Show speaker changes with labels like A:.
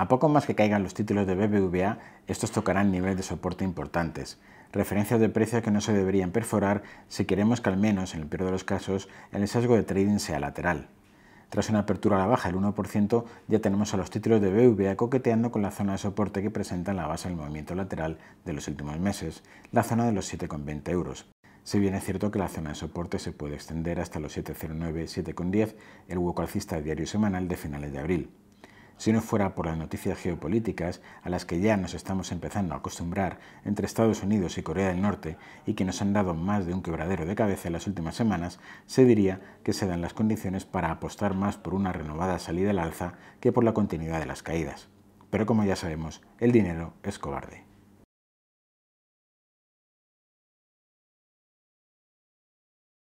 A: A poco más que caigan los títulos de BBVA, estos tocarán niveles de soporte importantes, referencias de precio que no se deberían perforar si queremos que al menos, en el peor de los casos, el sesgo de trading sea lateral. Tras una apertura a la baja del 1%, ya tenemos a los títulos de BBVA coqueteando con la zona de soporte que presenta en la base del movimiento lateral de los últimos meses, la zona de los 7,20 euros. Si bien es cierto que la zona de soporte se puede extender hasta los 7,09-7,10, el hueco alcista diario semanal de finales de abril si no fuera por las noticias geopolíticas a las que ya nos estamos empezando a acostumbrar entre Estados Unidos y Corea del Norte y que nos han dado más de un quebradero de cabeza en las últimas semanas, se diría que se dan las condiciones para apostar más por una renovada salida al alza que por la continuidad de las caídas. Pero como ya sabemos,
B: el dinero es cobarde.